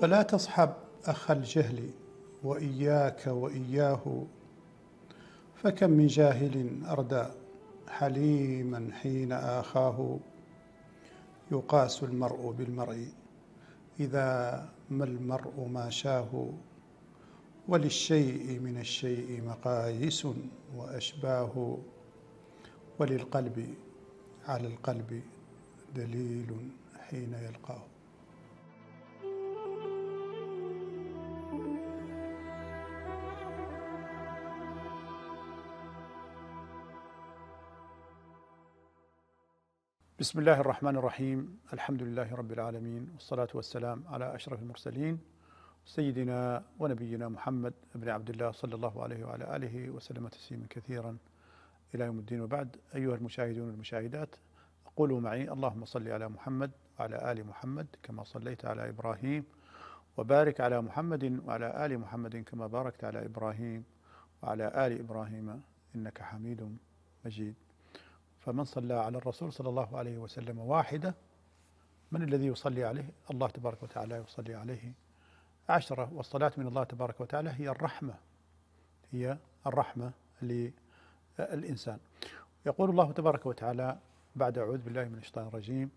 فلا تصحب أخ الجهل وإياك وإياه فكم من جاهل أردى حليما حين آخاه يقاس المرء بالمرء إذا ما المرء ما شاه وللشيء من الشيء مقاييس وأشباه وللقلب على القلب دليل حين يلقاه بسم الله الرحمن الرحيم الحمد لله رب العالمين والصلاة والسلام على أشرف المرسلين سيدنا ونبينا محمد بن عبد الله صلى الله عليه وعلى آله وسلم تسليما كثيرا إلى يوم الدين وبعد أيها المشاهدون والمشاهدات قولوا معي اللهم صل على محمد وعلى آل محمد كما صليت على إبراهيم وبارك على محمد وعلى آل محمد كما باركت على إبراهيم وعلى آل إبراهيم إنك حميد مجيد فمن صلى على الرسول صلى الله عليه وسلم واحدة من الذي يصلي عليه الله تبارك وتعالى يصلي عليه عشرة والصلاة من الله تبارك وتعالى هي الرحمة هي الرحمة للإنسان يقول الله تبارك وتعالى بعد أعوذ بالله من الشيطان الرجيم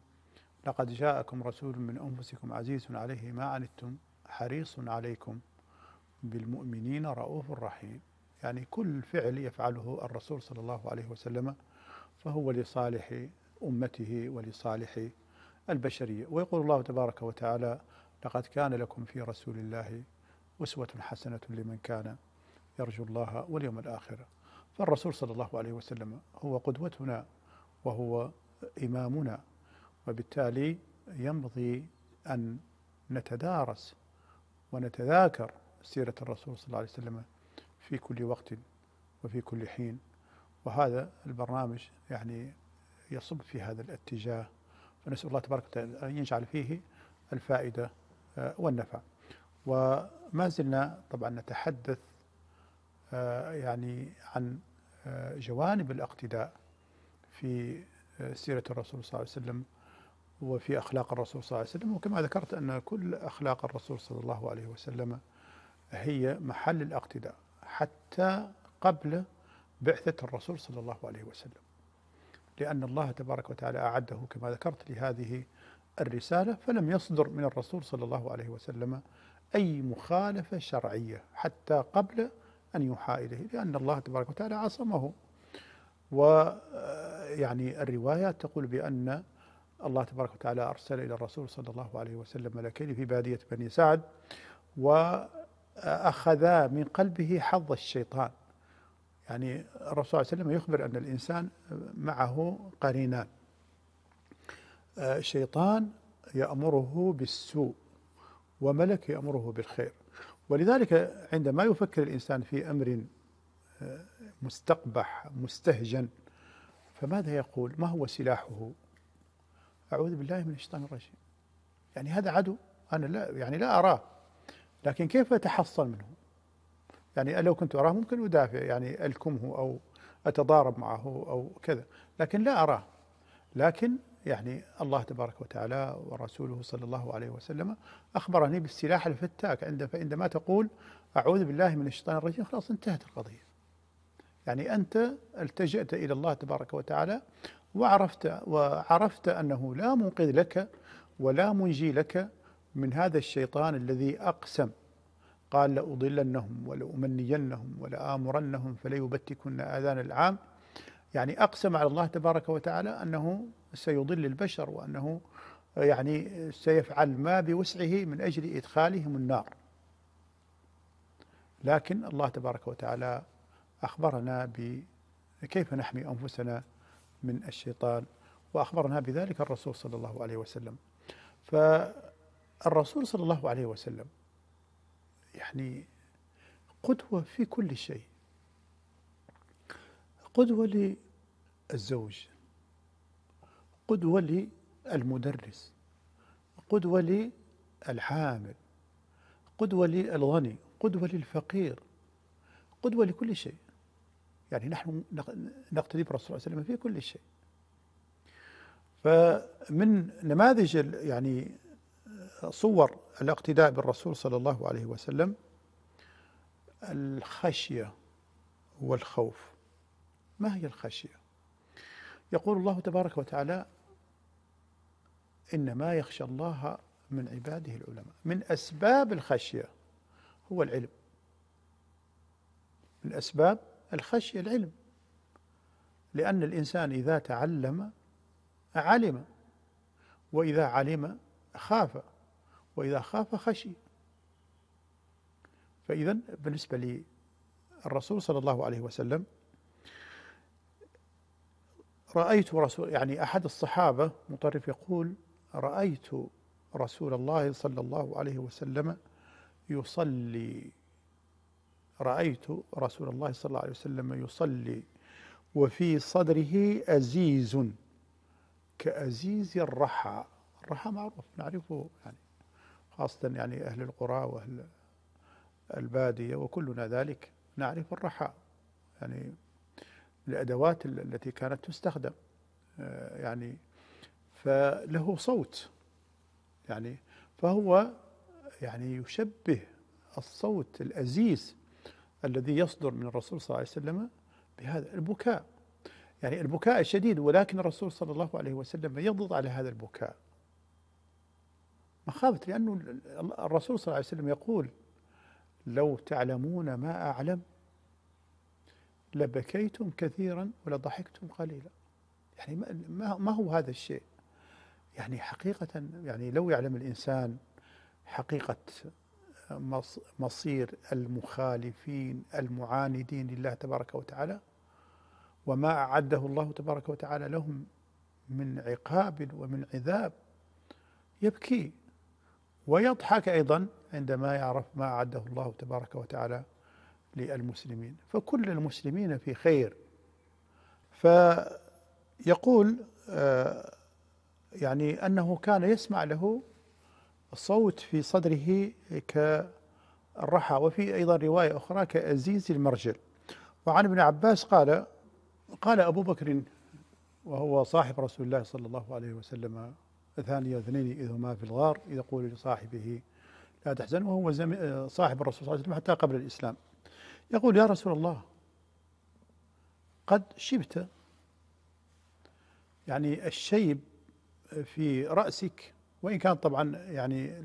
لقد جاءكم رسول من أنفسكم عزيز عليه ما عنتم حريص عليكم بالمؤمنين رؤوف رحيم يعني كل فعل يفعله الرسول صلى الله عليه وسلم فهو لصالح أمته ولصالح البشرية ويقول الله تبارك وتعالى لقد كان لكم في رسول الله أسوة حسنة لمن كان يرجو الله واليوم الآخر فالرسول صلى الله عليه وسلم هو قدوتنا وهو إمامنا وبالتالي ينبغي أن نتدارس ونتذاكر سيرة الرسول صلى الله عليه وسلم في كل وقت وفي كل حين وهذا البرنامج يعني يصب في هذا الاتجاه فنسأل الله تبارك وتعالى أن يجعل فيه الفائدة آه، والنفع وما زلنا طبعا نتحدث آه، يعني عن آه، جوانب الاقتداء في سيرة الرسول صلى الله عليه وسلم وفي أخلاق الرسول صلى الله عليه وسلم وكما ذكرت أن كل أخلاق الرسول صلى الله عليه وسلم هي محل الاقتداء حتى قبل بعثة الرسول صلى الله عليه وسلم لأن الله تبارك وتعالى أعده كما ذكرت لهذه الرسالة فلم يصدر من الرسول صلى الله عليه وسلم أي مخالفة شرعية حتى قبل أن يوحى إليه لأن الله تبارك وتعالى عصمه ويعني آه، الروايات تقول بأن الله تبارك وتعالى أرسل إلى الرسول صلى الله عليه وسلم ملكين في بادية بني سعد وأخذا آه، من قلبه حظ الشيطان يعني الرسول صلى الله عليه وسلم يخبر أن الإنسان معه قرينان آه، شيطان يأمره بالسوء وملك يأمره بالخير ولذلك عندما يفكر الإنسان في أمر آه، مستقبح مستهجن فماذا يقول ما هو سلاحه أعوذ بالله من الشيطان الرجيم يعني هذا عدو أنا لا يعني لا أراه لكن كيف اتحصل منه يعني لو كنت أراه ممكن أدافع يعني ألكمه أو أتضارب معه أو كذا لكن لا أراه لكن يعني الله تبارك وتعالى ورسوله صلى الله عليه وسلم أخبرني بالسلاح الفتاك عند فعندما تقول أعوذ بالله من الشيطان الرجيم خلاص انتهت القضية يعني أنت التجأت إلى الله تبارك وتعالى وعرفت وعرفت أنه لا منقذ لك ولا منجي لك من هذا الشيطان الذي أقسم قال لأضلنهم ولأمنينهم ولآمرنهم فليبتكن آذان العام يعني أقسم على الله تبارك وتعالى أنه سيضل البشر وأنه يعني سيفعل ما بوسعه من أجل إدخالهم النار لكن الله تبارك وتعالى أخبرنا بكيف نحمي أنفسنا من الشيطان وأخبرنا بذلك الرسول صلى الله عليه وسلم فالرسول صلى الله عليه وسلم يعني قدوة في كل شيء قدوة للزوج قدوة للمدرس قدوة للحامل قدوة للغني قدوة للفقير قدوة لكل شيء يعني نحن نقتدي بالرسول صلى الله عليه وسلم في كل شيء فمن نماذج يعني صور الاقتداء بالرسول صلى الله عليه وسلم الخشيه والخوف ما هي الخشيه يقول الله تبارك وتعالى انما يخشى الله من عباده العلماء من اسباب الخشيه هو العلم من اسباب الخشيه العلم لان الانسان اذا تعلم علم واذا علم خاف وإذا خاف خشي فإذا بالنسبة للرسول صلى الله عليه وسلم رأيت رسول يعني أحد الصحابة مطرف يقول رأيت رسول الله صلى الله عليه وسلم يصلي رأيت رسول الله صلى الله عليه وسلم يصلي وفي صدره أزيز كأزيز الرحى الرحى معروف نعرفه يعني خاصة يعني أهل القرى وأهل البادية وكلنا ذلك نعرف الرحى يعني الأدوات التي كانت تستخدم آه، يعني فله صوت يعني فهو يعني يشبه الصوت الأزيز الذي يصدر من الرسول صلى الله عليه وسلم بهذا البكاء يعني البكاء الشديد ولكن الرسول صلى الله عليه وسلم يضغط على هذا البكاء مخافة لأنه الرسول صلى الله عليه وسلم يقول لو تعلمون ما أعلم لبكيتم كثيرا ولضحكتم قليلا يعني ما هو هذا الشيء يعني حقيقة يعني لو يعلم الإنسان حقيقة آه، مصير المخالفين المعاندين لله تبارك وتعالى وما أعده الله تبارك وتعالى لهم من عقاب ومن عذاب يبكي ويضحك أيضا عندما يعرف ما أعده الله تبارك وتعالى للمسلمين فكل المسلمين في خير فيقول آه، يعني أنه كان يسمع له صوت في صدره كالرحى وفي أيضا رواية أخرى كأزيز المرجل وعن ابن عباس قال قال أبو بكر وهو صاحب رسول الله صلى الله عليه وسلم ثانية اثنين إذ هما في الغار يقول لصاحبه لا تحزن وهو آه، صاحب الرسول صلى الله عليه وسلم حتى قبل الإسلام يقول يا رسول الله قد شبت يعني الشيب في رأسك وإن كان طبعا يعني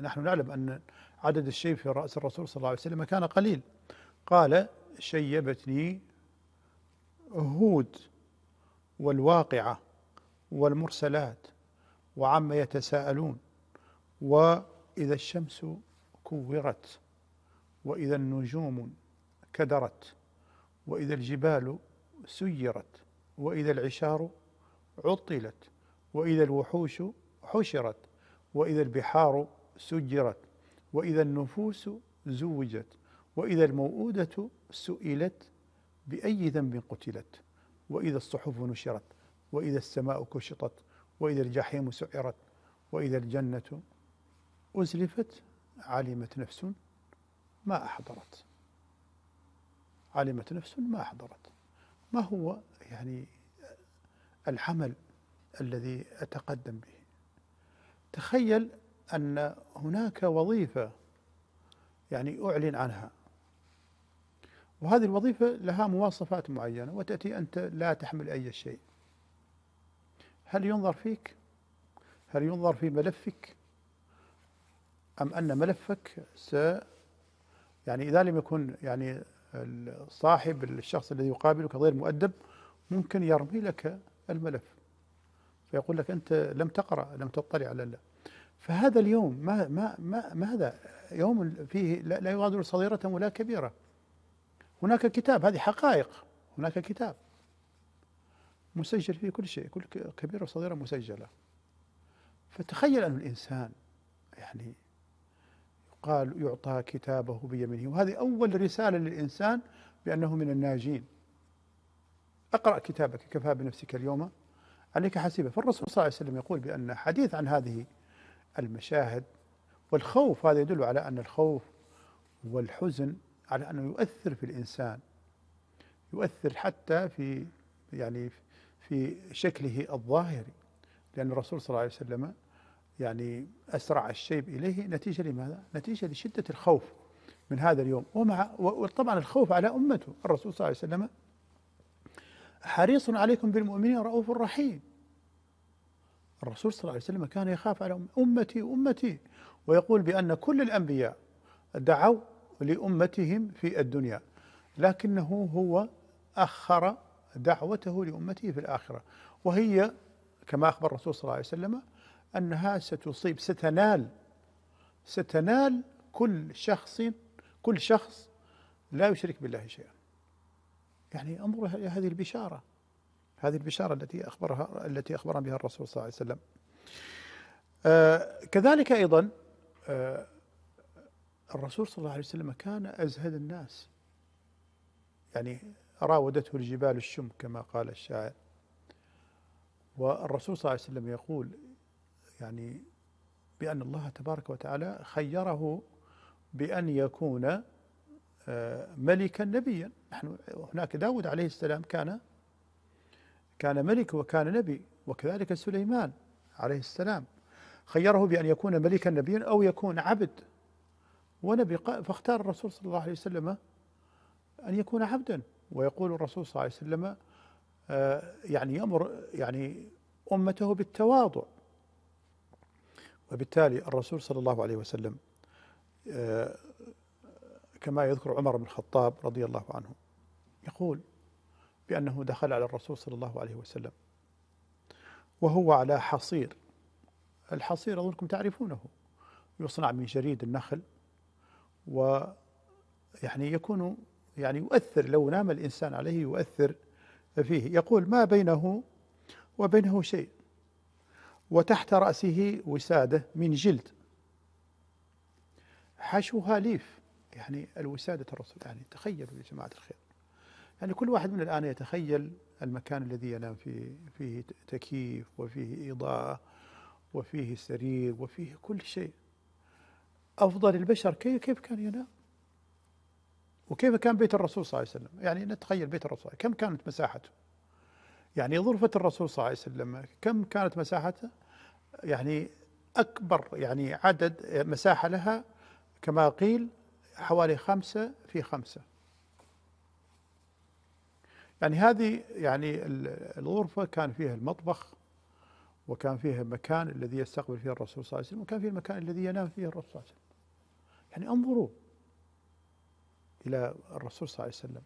نحن نعلم أن عدد الشيب في رأس الرسول صلى الله عليه وسلم كان قليل قال شيبتني هود والواقعة والمرسلات وعما يتساءلون وإذا الشمس كورت وإذا النجوم كدرت وإذا الجبال سيرت وإذا العشار عطلت وإذا الوحوش حشرت وإذا البحار سجرت وإذا النفوس زوجت وإذا الموءودة سئلت بأي ذنب قتلت وإذا الصحف نشرت وإذا السماء كشطت وإذا الجحيم سعرت وإذا الجنة أزلفت علمت نفس ما أحضرت علمت نفس ما أحضرت ما هو يعني العمل الذي أتقدم به تخيل أن هناك وظيفة يعني أعلن عنها وهذه الوظيفة لها مواصفات معينة وتأتي أنت لا تحمل أي شيء هل ينظر فيك هل ينظر في ملفك أم أن ملفك س يعني إذا لم يكن يعني صاحب الشخص الذي يقابلك غير مؤدب ممكن يرمي لك الملف فيقول لك أنت لم تقرأ لم تطلع على الله فهذا اليوم ما ما ما ماذا يوم فيه لا يغادر صغيرة ولا كبيرة هناك كتاب هذه حقائق هناك كتاب مسجل فيه كل شيء كل كبيرة وصغيرة مسجلة فتخيل أن الإنسان يعني قال يعطى كتابه بيمينه وهذه أول رسالة للإنسان بأنه من الناجين اقرأ كتابك كفى بنفسك اليوم عليك حسيبة فالرسول صلى الله عليه وسلم يقول بأن حديث عن هذه المشاهد والخوف هذا يدل على أن الخوف والحزن على أنه يؤثر في الإنسان يؤثر حتى في يعني في في شكله الظاهري لأن الرسول صلى الله عليه وسلم يعني أسرع الشيب إليه نتيجة لماذا؟ نتيجة لشدة الخوف من هذا اليوم ومع وطبعا الخوف على أمته الرسول صلى الله عليه وسلم حريص عليكم بالمؤمنين رؤوف رحيم الرسول صلى الله عليه وسلم كان يخاف على أمتي أمتي ويقول بأن كل الأنبياء دعوا لأمتهم في الدنيا لكنه هو أخر دعوته لأمته في الآخرة وهي كما أخبر الرسول صلى الله عليه وسلم أنها ستصيب ستنال ستنال كل شخص كل شخص لا يشرك بالله شيئا يعني انظر هذه البشارة هذه البشارة التي أخبرها التي أخبرنا بها الرسول صلى الله عليه وسلم آه كذلك أيضا آه الرسول صلى الله عليه وسلم كان أزهد الناس يعني راودته الجبال الشم كما قال الشاعر والرسول صلى الله عليه وسلم يقول يعني بأن الله تبارك وتعالى خيره بأن يكون آه، ملكا نبيا نحن هناك داود عليه السلام كان كان ملك وكان نبي وكذلك سليمان عليه السلام خيره بأن يكون ملكا نبيا أو يكون عبد ونبي فاختار الرسول صلى الله عليه وسلم أن يكون عبدا ويقول الرسول صلى الله عليه وسلم آه، يعني يأمر يعني أمته بالتواضع وبالتالي الرسول صلى الله عليه وسلم آه، كما يذكر عمر بن الخطاب رضي الله عنه يقول بأنه دخل على الرسول صلى الله عليه وسلم وهو على حصير الحصير أظنكم تعرفونه يصنع من جريد النخل ويعني يكون يعني يؤثر لو نام الإنسان عليه يؤثر فيه يقول ما بينه وبينه شيء وتحت رأسه وسادة من جلد حشوها ليف يعني الوسادة الرسول يعني تخيلوا يا جماعة الخير يعني كل واحد من الآن يتخيل المكان الذي ينام فيه فيه تكييف وفيه إضاءة وفيه سرير وفيه كل شيء أفضل البشر كيف كيف كان ينام وكيف كان بيت الرسول صلى الله عليه وسلم يعني نتخيل بيت الرسول كم كانت مساحته يعني غرفة الرسول صلى الله عليه وسلم كم كانت مساحته يعني أكبر يعني عدد مساحة لها كما قيل حوالي خمسة في خمسة يعني هذه يعني الغرفة كان فيها المطبخ وكان فيها المكان الذي يستقبل فيه الرسول صلى الله عليه وسلم وكان فيه المكان الذي ينام فيه الرسول صلى الله عليه وسلم يعني انظروا إلى الرسول صلى الله عليه وسلم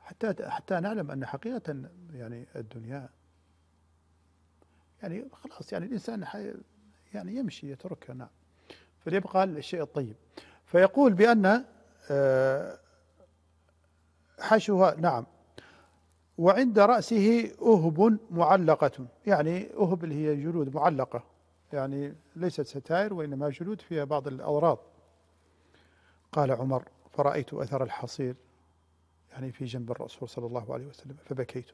حتى حتى نعلم أن حقيقة يعني الدنيا يعني خلاص يعني الإنسان يعني يمشي يتركها نعم فليبقى الشيء الطيب فيقول بأن آه، حشوها نعم وعند رأسه أهب معلقة يعني أهب اللي هي جلود معلقة يعني ليست ستائر وإنما جلود فيها بعض الأغراض قال عمر فرأيت أثر الحصير يعني في جنب الرسول صلى الله عليه وسلم فبكيت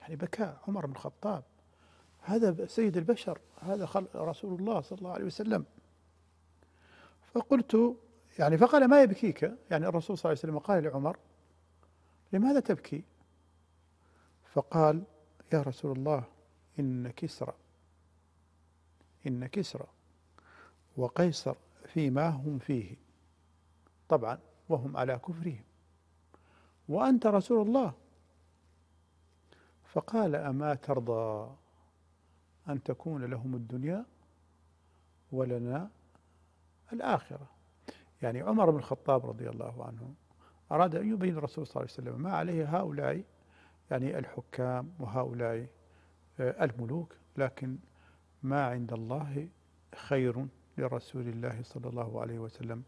يعني بكى عمر بن الخطاب هذا سيد البشر هذا رسول الله صلى الله عليه وسلم فقلت يعني فقال ما يبكيك يعني الرسول صلى الله عليه وسلم قال لعمر لماذا تبكي فقال يا رسول الله إن كسرى إن كسرى وقيصر فيما هم فيه طبعا وهم على كفرهم وأنت رسول الله فقال أما ترضى أن تكون لهم الدنيا ولنا الآخرة يعني عمر بن الخطاب رضي الله عنه أراد أن يبين الرسول صلى الله عليه وسلم ما عليه هؤلاء يعني الحكام وهؤلاء آه، الملوك لكن ما عند الله خير لرسول الله صلى الله عليه وسلم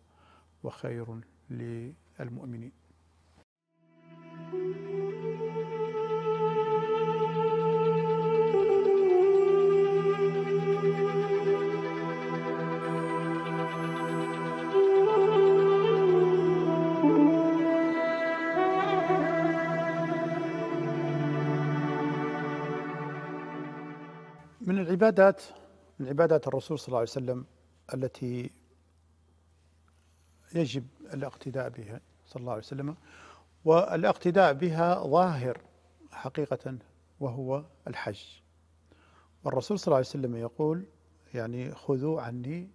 وخير للمؤمنين من العبادات من عبادات الرسول صلى الله عليه وسلم التي يجب الاقتداء بها صلى الله عليه وسلم والاقتداء بها ظاهر حقيقة وهو الحج والرسول صلى الله عليه وسلم يقول يعني خذوا عني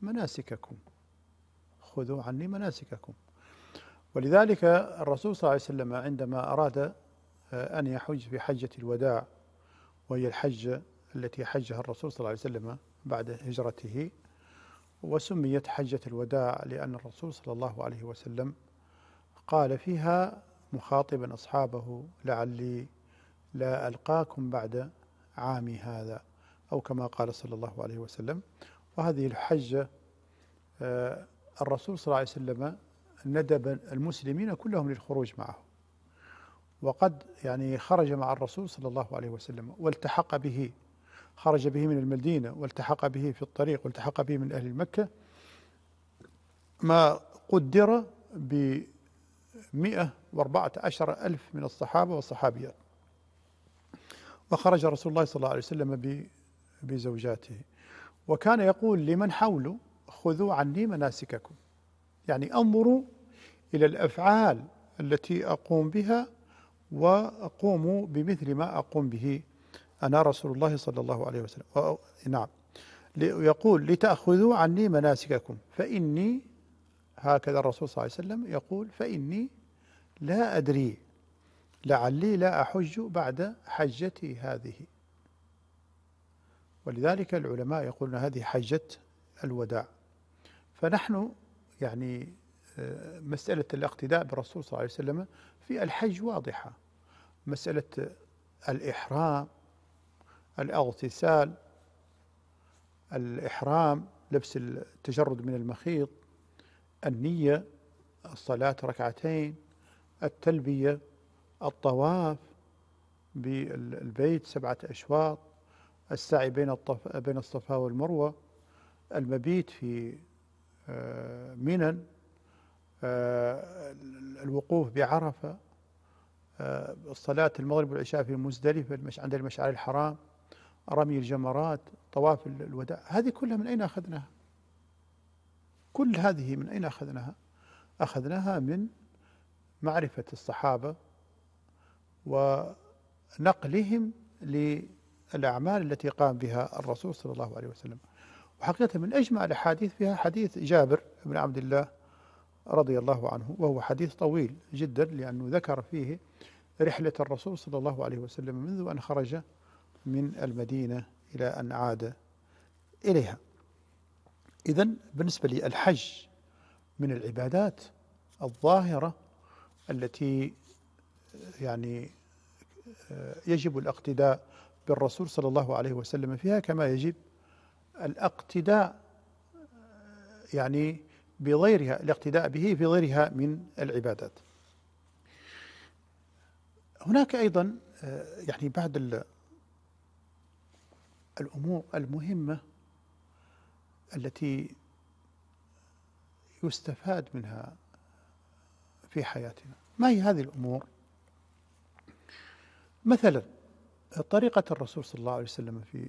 مناسككم خذوا عني مناسككم ولذلك الرسول صلى الله عليه وسلم عندما أراد أن يحج في حجة الوداع وهي الحجة التي حجها الرسول صلى الله عليه وسلم بعد هجرته وسميت حجة الوداع لأن الرسول صلى الله عليه وسلم قال فيها مخاطبا أصحابه لعلي لا ألقاكم بعد عامي هذا أو كما قال صلى الله عليه وسلم وهذه الحجة آه، الرسول صلى الله عليه وسلم ندب المسلمين كلهم للخروج معه وقد يعني خرج مع الرسول صلى الله عليه وسلم والتحق به خرج به من المدينة والتحق به في الطريق والتحق به من أهل مكة ما قدر ب عشر ألف من الصحابة والصحابيات وخرج رسول الله صلى الله عليه وسلم بزوجاته وكان يقول لمن حوله خذوا عني مناسككم يعني انظروا الى الافعال التي اقوم بها وقوموا بمثل ما اقوم به أنا رسول الله صلى الله عليه وسلم نعم يقول لتأخذوا عني مناسككم فإني هكذا الرسول صلى الله عليه وسلم يقول فإني لا أدري لعلي لا أحج بعد حجتي هذه ولذلك العلماء يقولون هذه حجة الوداع فنحن يعني آه، مسألة الاقتداء بالرسول صلى الله عليه وسلم في الحج واضحة مسألة الإحرام الاغتسال الإحرام لبس التجرد من المخيط النية الصلاة ركعتين التلبية الطواف بالبيت سبعة أشواط السعي بين الطف... بين الصفا والمروة المبيت في آه، منى آه، الوقوف بعرفة آه، صلاة المغرب والعشاء في مزدلفة عند المشعر الحرام رمي الجمرات طواف الوداع هذه كلها من أين أخذناها كل هذه من أين أخذناها أخذناها من معرفة الصحابة ونقلهم للأعمال التي قام بها الرسول صلى الله عليه وسلم وحقيقة من أجمع الأحاديث فيها حديث جابر بن عبد الله رضي الله عنه وهو حديث طويل جدا لأنه ذكر فيه رحلة الرسول صلى الله عليه وسلم منذ أن خرج من المدينة إلى أن عاد إليها إذا بالنسبة للحج من العبادات الظاهرة التي يعني يجب الاقتداء بالرسول صلى الله عليه وسلم فيها كما يجب الاقتداء يعني بغيرها الاقتداء به في غيرها من العبادات هناك ايضا يعني بعد الأمور المهمة التي يستفاد منها في حياتنا ما هي هذه الأمور مثلا طريقة الرسول صلى الله عليه وسلم في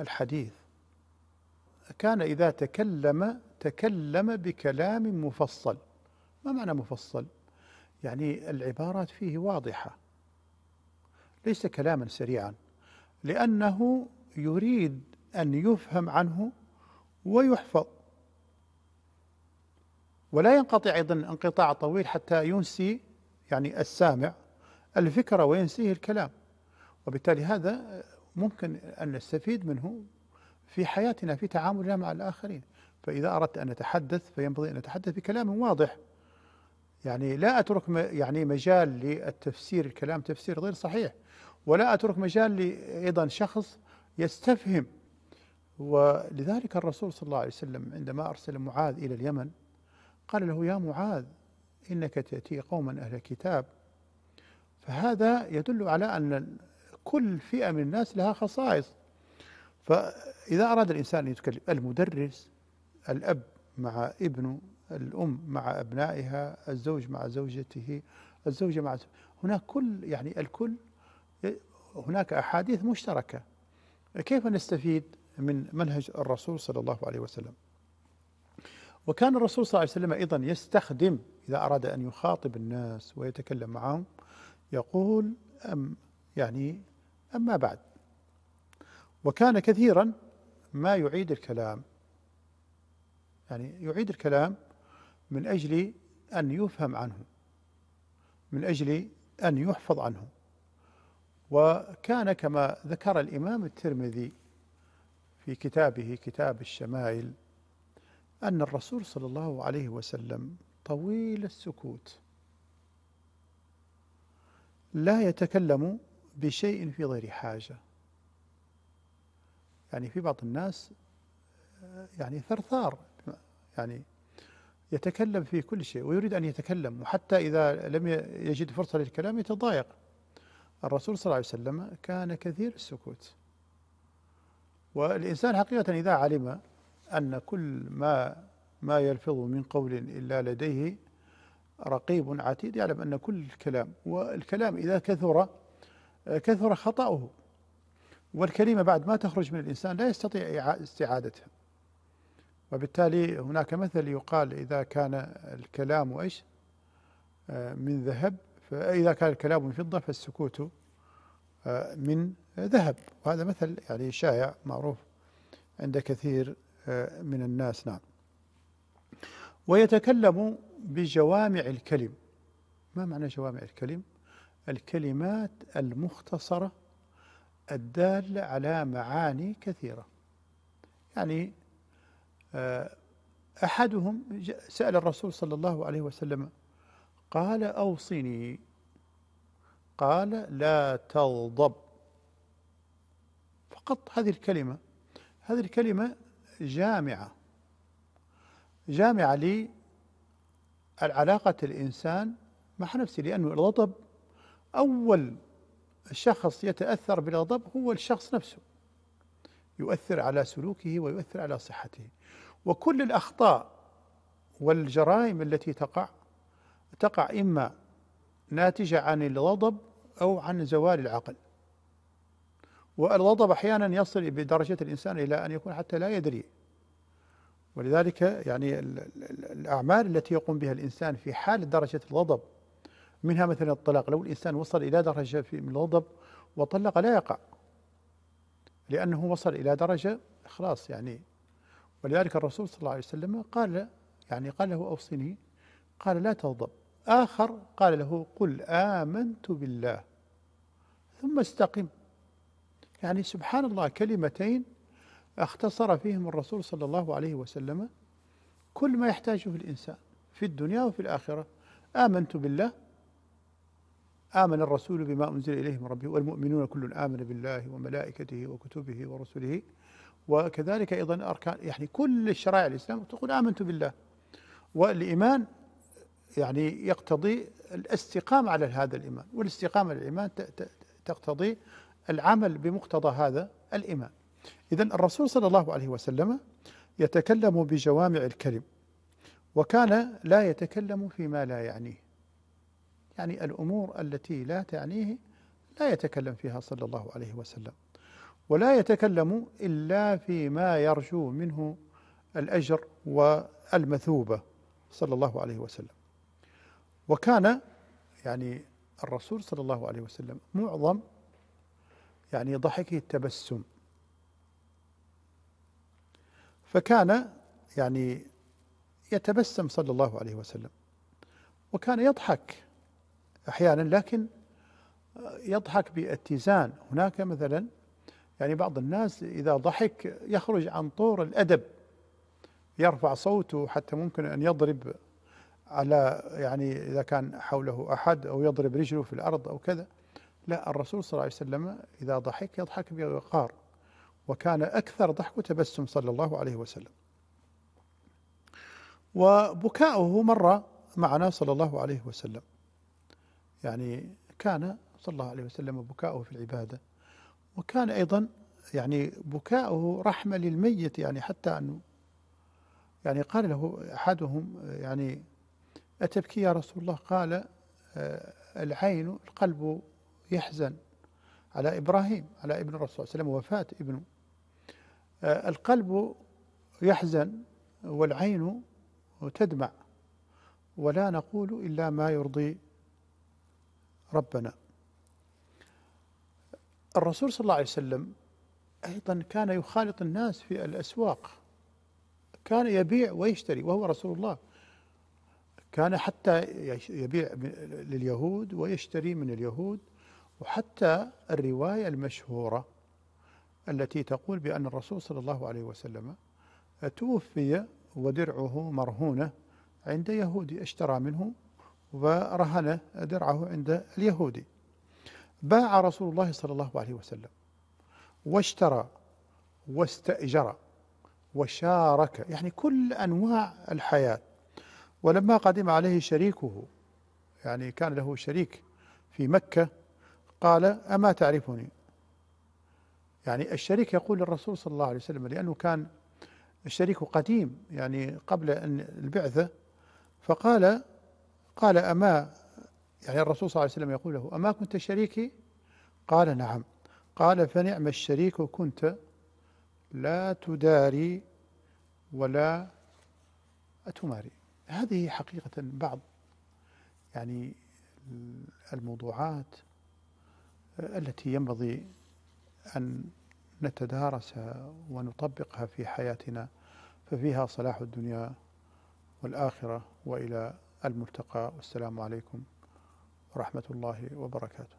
الحديث كان إذا تكلم تكلم بكلام مفصل ما معنى مفصل يعني العبارات فيه واضحة ليس كلاما سريعا لأنه يريد أن يفهم عنه ويحفظ ولا ينقطع أيضا انقطاع طويل حتى ينسي يعني السامع الفكرة وينسيه الكلام وبالتالي هذا ممكن أن نستفيد منه في حياتنا في تعاملنا مع الآخرين فإذا أردت أن نتحدث فينبغي أن نتحدث بكلام واضح يعني لا أترك يعني مجال للتفسير الكلام تفسير غير صحيح ولا أترك مجال أيضا شخص يستفهم ولذلك الرسول صلى الله عليه وسلم عندما أرسل معاذ إلى اليمن قال له يا معاذ إنك تأتي قوما أهل كتاب فهذا يدل على أن كل فئة من الناس لها خصائص فإذا أراد الإنسان أن يتكلم المدرس الأب مع ابنه الأم مع أبنائها الزوج مع زوجته الزوجة مع هناك كل يعني الكل هناك أحاديث مشتركة كيف نستفيد من منهج الرسول صلى الله عليه وسلم وكان الرسول صلى الله عليه وسلم أيضا يستخدم إذا أراد أن يخاطب الناس ويتكلم معهم يقول أم يعني أما بعد وكان كثيرا ما يعيد الكلام يعني يعيد الكلام من أجل أن يفهم عنه من أجل أن يحفظ عنه وكان كما ذكر الإمام الترمذي في كتابه كتاب الشمائل أن الرسول صلى الله عليه وسلم طويل السكوت لا يتكلم بشيء في غير حاجة يعني في بعض الناس يعني ثرثار يعني يتكلم في كل شيء ويريد أن يتكلم وحتى إذا لم يجد فرصة للكلام يتضايق الرسول صلى الله عليه وسلم كان كثير السكوت والإنسان حقيقة إذا علم أن كل ما ما يلفظ من قول إلا لديه رقيب عتيد يعلم أن كل الكلام والكلام إذا كثر كثر خطأه والكلمة بعد ما تخرج من الإنسان لا يستطيع استعادتها وبالتالي هناك مثل يقال إذا كان الكلام إيش آه، من ذهب فإذا كان الكلام من فضة فالسكوت آه، من ذهب وهذا مثل يعني شائع معروف عند كثير آه، من الناس نعم ويتكلم بجوامع الكلم ما معنى جوامع الكلم الكلمات المختصرة الدالة على معاني كثيرة يعني آه، أحدهم سأل الرسول صلى الله عليه وسلم قال أوصني قال لا تغضب فقط هذه الكلمة هذه الكلمة جامعة جامعة لعلاقة الإنسان مع نفسه لأنه الغضب أول شخص يتأثر بالغضب هو الشخص نفسه يؤثر على سلوكه ويؤثر على صحته وكل الأخطاء والجرائم التي تقع تقع إما ناتجة عن الغضب أو عن زوال العقل والغضب أحيانا يصل بدرجة الإنسان إلى أن يكون حتى لا يدري ولذلك يعني الأعمال التي يقوم بها الإنسان في حال درجة الغضب منها مثلا الطلاق لو الإنسان وصل إلى درجة من الغضب وطلق لا يقع لأنه وصل إلى درجة خلاص يعني ولذلك الرسول صلى الله عليه وسلم قال يعني قال له أوصني قال لا تغضب آخر قال له قل آمنت بالله ثم استقم يعني سبحان الله كلمتين اختصر فيهم الرسول صلى الله عليه وسلم كل ما يحتاجه الإنسان في الدنيا وفي الآخرة آمنت بالله آمن الرسول بما أنزل إليه من ربه والمؤمنون كل آمن بالله وملائكته وكتبه ورسله وكذلك أيضا أركان يعني كل الشرائع الإسلام تقول آمنت بالله والإيمان يعني يقتضي الاستقامة على هذا الإيمان والاستقامة على الإيمان تقتضي العمل بمقتضى هذا الإيمان إذا الرسول صلى الله عليه وسلم يتكلم بجوامع الكلم وكان لا يتكلم فيما لا يعنيه يعني الأمور التي لا تعنيه لا يتكلم فيها صلى الله عليه وسلم ولا يتكلم إلا فيما يرجو منه الأجر والمثوبة صلى الله عليه وسلم وكان يعني الرسول صلى الله عليه وسلم معظم يعني ضحكه التبسم فكان يعني يتبسم صلى الله عليه وسلم وكان يضحك احيانا لكن يضحك باتزان هناك مثلا يعني بعض الناس اذا ضحك يخرج عن طور الادب يرفع صوته حتى ممكن ان يضرب على يعني إذا كان حوله أحد أو يضرب رجله في الأرض أو كذا لا الرسول صلى الله عليه وسلم إذا ضحك يضحك بوقار وكان أكثر ضحك تبسم صلى الله عليه وسلم وبكاؤه مر معنا صلى الله عليه وسلم يعني كان صلى الله عليه وسلم بكاؤه في العبادة وكان أيضا يعني بكاؤه رحمة للميت يعني حتى أنه يعني قال له أحدهم يعني أتبكي يا رسول الله قال آه، العين القلب يحزن على إبراهيم على ابن الرسول صلى الله عليه وسلم وفاة ابنه آه، القلب يحزن والعين تدمع ولا نقول إلا ما يرضي ربنا الرسول صلى الله عليه وسلم أيضا كان يخالط الناس في الأسواق كان يبيع ويشتري وهو رسول الله كان حتى يبيع لليهود ويشتري من اليهود وحتى الرواية المشهورة التي تقول بأن الرسول صلى الله عليه وسلم توفي ودرعه مرهونة عند يهودي اشترى منه ورهن درعه عند اليهودي باع رسول الله صلى الله عليه وسلم واشترى واستأجر وشارك يعني كل أنواع الحياة ولما قدم عليه شريكه يعني كان له شريك في مكة قال أما تعرفني يعني الشريك يقول للرسول صلى الله عليه وسلم لأنه كان الشريك قديم يعني قبل أن البعثة فقال قال أما يعني الرسول صلى الله عليه وسلم يقول له أما كنت شريكي قال نعم قال فنعم الشريك كنت لا تداري ولا أتماري هذه حقيقة بعض يعني الموضوعات التي ينبغي أن نتدارسها ونطبقها في حياتنا ففيها صلاح الدنيا والآخرة وإلى الملتقى والسلام عليكم ورحمة الله وبركاته.